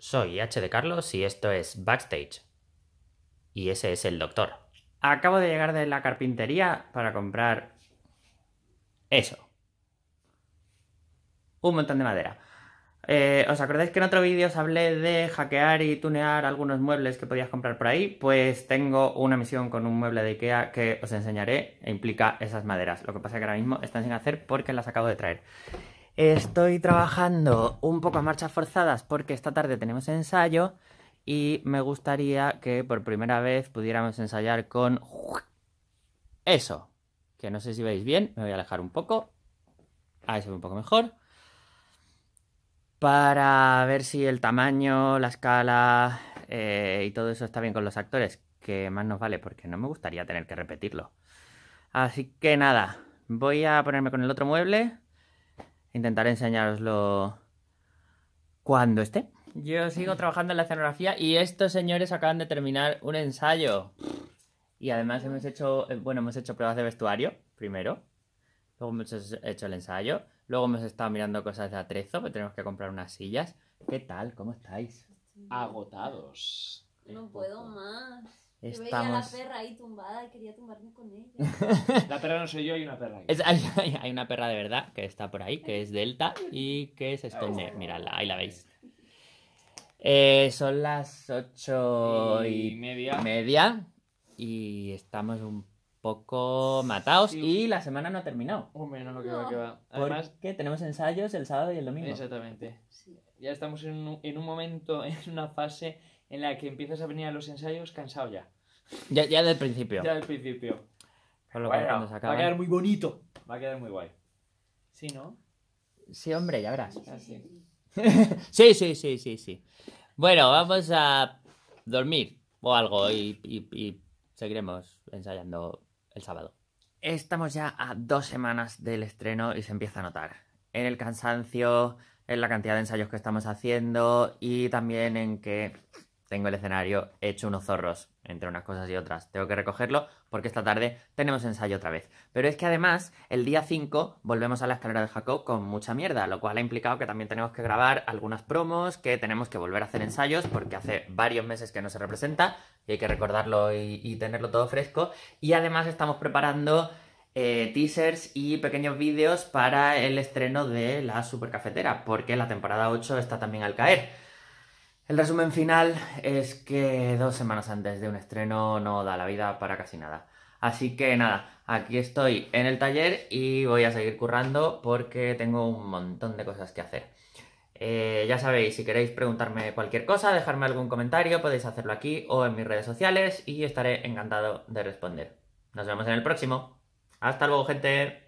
Soy H de Carlos y esto es Backstage. Y ese es el doctor. Acabo de llegar de la carpintería para comprar eso. Un montón de madera. Eh, ¿Os acordáis que en otro vídeo os hablé de hackear y tunear algunos muebles que podías comprar por ahí? Pues tengo una misión con un mueble de Ikea que os enseñaré e implica esas maderas. Lo que pasa es que ahora mismo están sin hacer porque las acabo de traer. Estoy trabajando un poco a marchas forzadas porque esta tarde tenemos ensayo y me gustaría que por primera vez pudiéramos ensayar con eso, que no sé si veis bien, me voy a alejar un poco, ahí se ve un poco mejor, para ver si el tamaño, la escala eh, y todo eso está bien con los actores, que más nos vale porque no me gustaría tener que repetirlo. Así que nada, voy a ponerme con el otro mueble intentar enseñaroslo cuando esté. Yo sigo trabajando en la escenografía y estos señores acaban de terminar un ensayo. Y además hemos hecho, eh, bueno, hemos hecho pruebas de vestuario primero. Luego hemos hecho el ensayo. Luego hemos estado mirando cosas de atrezo, que tenemos que comprar unas sillas. ¿Qué tal? ¿Cómo estáis? Agotados. No puedo más. Estamos... Yo veía la perra ahí tumbada y quería tumbarme con ella. La perra no soy yo, hay una perra. Ahí. hay, hay, una perra de verdad que está por ahí, que es Delta y que es esconde. Miradla, ahí la veis. Eh, son las ocho y, media. y estamos un poco matados y la semana no ha terminado. Hombre, no, lo que va. Además, que tenemos ensayos el sábado y el domingo. Exactamente. Sí ya estamos en un, momento, en una fase en la que empiezas a venir a los ensayos cansado ya. Ya, ya del principio. Ya del principio. va a quedar muy bonito. Va a quedar muy guay. ¿Sí, no? Sí, hombre, ya verás. Ah, sí. sí, sí, sí, sí, Bueno, vamos a dormir o algo y seguiremos ensayando el sábado. Estamos ya a dos semanas del estreno y se empieza a notar. En el cansancio, en la cantidad de ensayos que estamos haciendo y también en que tengo el escenario hecho unos zorros entre unas cosas y otras. Tengo que recogerlo porque esta tarde tenemos ensayo otra vez. Pero es que además, el día 5 volvemos a la escalera de Jacob con mucha mierda, lo cual ha implicado que también tenemos que grabar algunas promos, que tenemos que volver a hacer ensayos porque hace varios meses que no se representa y hay que recordarlo y, y tenerlo todo fresco. Y además estamos preparando eh, teasers y pequeños vídeos para el estreno de la supercafetera, porque la temporada 8 está también al caer. El resumen final es que dos semanas antes de un estreno no da la vida para casi nada. Así que nada, aquí estoy en el taller y voy a seguir currando porque tengo un montón de cosas que hacer. Eh, ya sabéis, si queréis preguntarme cualquier cosa, dejarme algún comentario, podéis hacerlo aquí o en mis redes sociales y estaré encantado de responder. Nos vemos en el próximo. Hasta luego, gente.